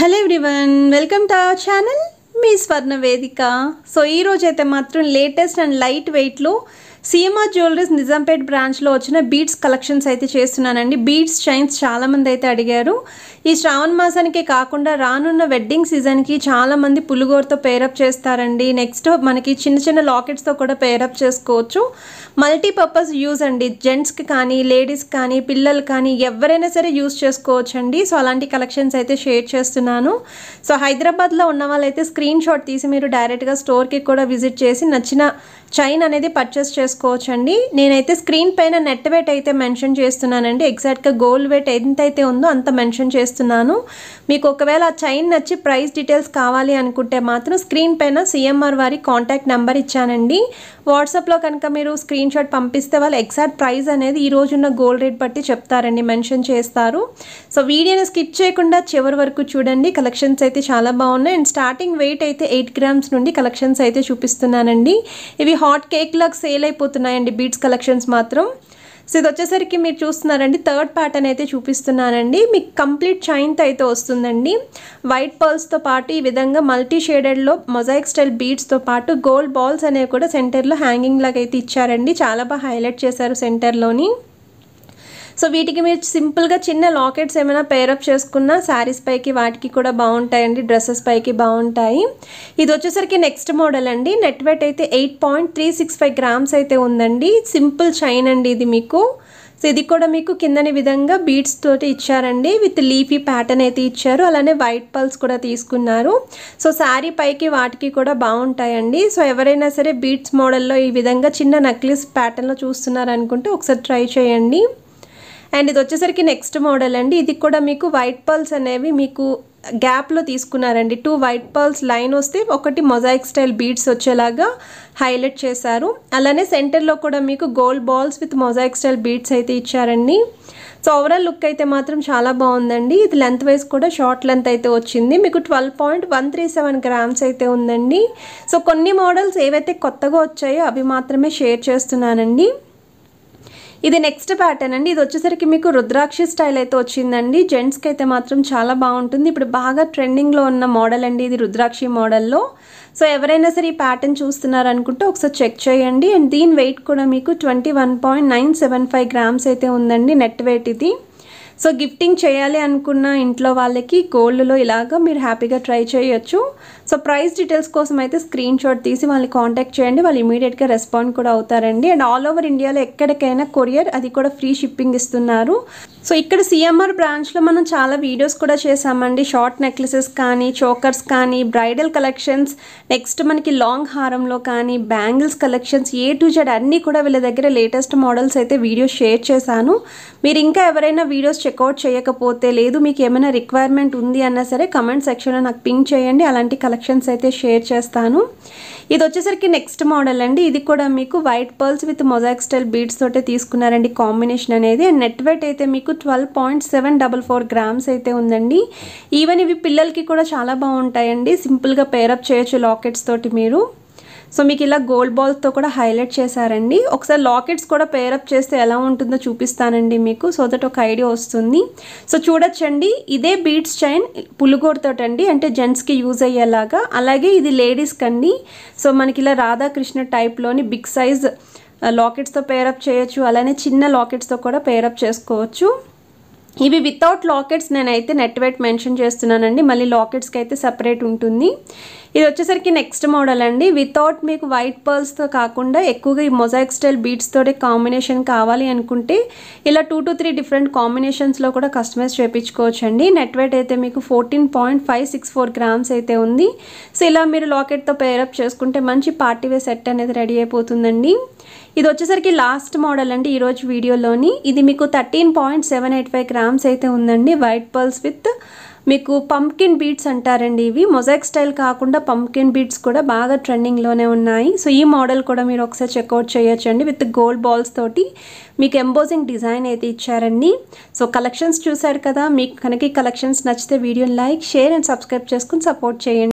hello everyone welcome to our channel మీ Swarna Vedika so ఈరోజైతే మాత్రం లేటెస్ట్ అండ్ లైట్ వెయిట్లో సీఎంఆర్ జ్యువెలరీస్ నిజాంపేట్ బ్రాంచ్లో వచ్చిన బీడ్స్ కలెక్షన్స్ అయితే చేస్తున్నానండి బీడ్స్ చైన్స్ చాలామంది అయితే అడిగారు ఈ శ్రావణ మాసానికి కాకుండా రానున్న వెడ్డింగ్ సీజన్కి చాలామంది పులుగోరతో పేరప్ చేస్తారండి నెక్స్ట్ మనకి చిన్న చిన్న లాకెట్స్తో కూడా పేరప్ చేసుకోవచ్చు మల్టీపర్పస్ యూజ్ అండి జెంట్స్కి కానీ లేడీస్ కానీ పిల్లలు కానీ ఎవరైనా సరే యూజ్ చేసుకోవచ్చు అండి సో అలాంటి కలెక్షన్స్ అయితే షేర్ చేస్తున్నాను సో హైదరాబాద్లో ఉన్న వాళ్ళైతే స్క్రీన్ షాట్ తీసి మీరు డైరెక్ట్గా స్టోర్కి కూడా విజిట్ చేసి నచ్చిన చైన్ అనేది పర్చేస్ చేసుకోవచ్చు అండి నేనైతే స్క్రీన్ పైన నెట్ వెయిట్ అయితే మెన్షన్ చేస్తున్నానండి ఎగ్జాక్ట్గా గోల్డ్ వెయిట్ ఎంతైతే ఉందో అంత మెన్షన్ చేస్తున్నాను మీకు ఒకవేళ ఆ చైన్ నచ్చి ప్రైస్ డీటెయిల్స్ కావాలి అనుకుంటే మాత్రం స్క్రీన్ పైన సిఎంఆర్ వారి కాంటాక్ట్ నెంబర్ ఇచ్చానండి వాట్సాప్లో కనుక మీరు స్క్రీన్ షాట్ పంపిస్తే వాళ్ళు ఎగ్జాక్ట్ ప్రైస్ అనేది ఈ రోజున్న గోల్డ్ రేట్ బట్టి చెప్తారండి మెన్షన్ చేస్తారు సో వీడియోని స్కిప్ చేయకుండా చివరి వరకు చూడండి కలెక్షన్స్ అయితే చాలా బాగున్నాయి అండ్ స్టార్టింగ్ వెయిట్ అయితే ఎయిట్ గ్రామ్స్ నుండి కలెక్షన్స్ అయితే చూపిస్తున్నానండి ఇవి హాట్ కేక్ లాగా సేల్ అయిపోయి అయిపోతున్నాయండి బీట్స్ కలెక్షన్స్ మాత్రం సో ఇది వచ్చేసరికి మీరు చూస్తున్నారండి థర్డ్ ప్యాటర్న్ అయితే చూపిస్తున్నానండి మీకు కంప్లీట్ షైన్త్ అయితే వస్తుందండి వైట్ పర్ల్స్తో పాటు ఈ విధంగా మల్టీ షేడెడ్లో మొజాయిక్ స్టైల్ బీడ్స్తో పాటు గోల్డ్ బాల్స్ అనేవి కూడా సెంటర్లో హ్యాంగింగ్ లాగా అయితే ఇచ్చారండి చాలా బాగా హైలైట్ చేశారు సెంటర్లోని సో వీటికి మీరు సింపుల్గా చిన్న లాకెట్స్ ఏమైనా పేరప్ చేసుకున్న శారీస్ పైకి వాటికి కూడా బాగుంటాయండి డ్రెస్సెస్ పైకి బాగుంటాయి ఇది వచ్చేసరికి నెక్స్ట్ మోడల్ అండి నెట్ వెట్ అయితే eight point three six five grams అయితే ఉందండి సింపుల్ చైన్ అండి ఇది మీకు సో ఇది కూడా మీకు కిందని విధంగా బీడ్స్ తోటి ఇచ్చారండి విత్ లీఫీ ప్యాటర్న్ అయితే ఇచ్చారు అలానే వైట్ పల్స్ కూడా తీసుకున్నారు సో శారీ పైకి వాటికి కూడా బాగుంటాయండి సో ఎవరైనా సరే బీడ్స్ మోడల్లో ఈ విధంగా చిన్న నెక్లెస్ ప్యాటర్న్లో చూస్తున్నారు అనుకుంటే ఒకసారి ట్రై చేయండి అండ్ ఇది వచ్చేసరికి నెక్స్ట్ మోడల్ అండి ఇది కూడా మీకు వైట్ పర్ల్స్ అనేవి మీకు గ్యాప్లో తీసుకున్నారండి టూ వైట్ పర్ల్స్ లైన్ వస్తే ఒకటి మొజాయిక్ స్టైల్ బీడ్స్ వచ్చేలాగా హైలైట్ చేశారు అలానే సెంటర్లో కూడా మీకు gold balls with mosaic style beads అయితే ఇచ్చారండి సో ఓవరాల్ లుక్ అయితే మాత్రం చాలా బాగుందండి ఇది లెంత్ వైజ్ కూడా షార్ట్ లెంత్ అయితే వచ్చింది మీకు twelve point one three seven grams అయితే ఉందండి సో కొన్ని మోడల్స్ ఏవైతే కొత్తగా వచ్చాయో అవి మాత్రమే షేర్ చేస్తున్నానండి ఇది నెక్స్ట్ ప్యాటర్న్ అండి ఇది వచ్చేసరికి మీకు రుద్రాక్షి స్టైల్ అయితే వచ్చిందండి జెంట్స్కి అయితే మాత్రం చాలా బాగుంటుంది ఇప్పుడు బాగా ట్రెండింగ్లో ఉన్న మోడల్ అండి ఇది రుద్రాక్షి మోడల్లో సో ఎవరైనా సరే ఈ ప్యాటర్న్ చూస్తున్నారనుకుంటే ఒకసారి చెక్ చేయండి అండ్ దీని వెయిట్ కూడా మీకు ట్వంటీ గ్రామ్స్ అయితే ఉందండి నెట్ వెయిట్ ఇది సో గిఫ్టింగ్ చేయాలి అనుకున్న ఇంట్లో వాళ్ళకి గోల్డ్లో ఇలాగ మీరు హ్యాపీగా ట్రై చేయొచ్చు సో ప్రైస్ డీటెయిల్స్ కోసం అయితే స్క్రీన్ షాట్ తీసి వాళ్ళని కాంటాక్ట్ చేయండి వాళ్ళు ఇమీడియట్గా రెస్పాండ్ కూడా అవుతారండి అండ్ ఆల్ ఓవర్ ఇండియాలో ఎక్కడికైనా కొరియర్ అది కూడా ఫ్రీ షిప్పింగ్ ఇస్తున్నారు సో ఇక్కడ సిఎంఆర్ బ్రాంచ్లో మనం చాలా వీడియోస్ కూడా చేసామండి షార్ట్ నెక్లెసెస్ కానీ చోకర్స్ కానీ బ్రైడల్ కలెక్షన్స్ నెక్స్ట్ మనకి లాంగ్ హారంలో కానీ bangles collections A to Z అన్నీ కూడా వీళ్ళ దగ్గర లేటెస్ట్ మోడల్స్ అయితే వీడియోస్ షేర్ చేశాను మీరు ఇంకా ఎవరైనా వీడియోస్ చెక్అవుట్ చేయకపోతే లేదు మీకు ఏమైనా రిక్వైర్మెంట్ ఉంది అన్నా సరే కమెంట్ సెక్షన్లో నాకు పింక్ చేయండి అలాంటి కలెక్షన్ కలెక్షన్స్ అయితే షేర్ చేస్తాను ఇది వచ్చేసరికి నెక్స్ట్ మోడల్ అండి ఇది కూడా మీకు white pearls with mosaic style beads తోటే తీసుకున్నారండి కాంబినేషన్ అనేది అండ్ నెట్ వెయిట్ అయితే మీకు twelve point seven double four grams అయితే ఉందండి ఈవెన్ ఇవి పిల్లలకి కూడా చాలా బాగుంటాయండి సింపుల్గా పేరప్ చేయొచ్చు లాకెట్స్ తోటి మీరు సో మీకు ఇలా గోల్డ్ బాల్స్తో కూడా హైలైట్ చేశారండి ఒకసారి లాకెట్స్ కూడా పేరప్ చేస్తే ఎలా ఉంటుందో చూపిస్తానండి మీకు సో దట్ ఒక ఐడియా వస్తుంది సో చూడొచ్చండి ఇదే బీట్స్ చైన్ పులుగోరుతో అండి అంటే జెంట్స్కి యూజ్ అయ్యేలాగా అలాగే ఇది లేడీస్కి అండి సో మనకి ఇలా రాధాకృష్ణ టైప్లోని బిగ్ సైజ్ లాకెట్స్తో పేరప్ చేయొచ్చు అలానే చిన్న లాకెట్స్తో కూడా పేరప్ చేసుకోవచ్చు ఇవి వితౌట్ లాకెట్స్ నేనైతే నెట్వేట్ మెన్షన్ చేస్తున్నానండి మళ్ళీ లాకెట్స్కి అయితే సపరేట్ ఉంటుంది ఇది వచ్చేసరికి నెక్స్ట్ మోడల్ అండి వితౌట్ మీకు వైట్ పర్ల్స్తో కాకుండా ఎక్కువగా ఈ మొజాయిక్ స్టైల్ తోటి కాంబినేషన్ కావాలి అనుకుంటే ఇలా టూ టు త్రీ డిఫరెంట్ కాంబినేషన్స్లో కూడా కస్టమైజ్ చేయించుకోవచ్చు అండి నెట్ వెయిట్ అయితే మీకు fourteen point five six four grams అయితే ఉంది సో ఇలా మీరు లాకెట్తో పేరప్ చేసుకుంటే మంచి పార్టీ వే సెట్ అనేది రెడీ అయిపోతుందండి ఇది వచ్చేసరికి లాస్ట్ మోడల్ అండి ఈరోజు వీడియోలోని ఇది మీకు thirteen point seven eight five grams అయితే ఉందండి వైట్ పర్ల్స్ విత్ మీకు పంప్కిన్ బీట్స్ అంటారండి ఇవి మొజాక్ స్టైల్ కాకుండా పంప్కిన్ బీట్స్ కూడా బాగా ట్రెండింగ్లోనే ఉన్నాయి సో ఈ మోడల్ కూడా మీరు ఒకసారి చెక్అవుట్ చేయొచ్చండి విత్ గోల్డ్ బాల్స్ తోటి మీకు ఎంబోజింగ్ డిజైన్ అయితే ఇచ్చారండి సో కలెక్షన్స్ చూశారు కదా మీకు కనుక ఈ కలెక్షన్స్ నచ్చితే వీడియోని లైక్ షేర్ అండ్ సబ్స్క్రైబ్ చేసుకుని సపోర్ట్ చేయండి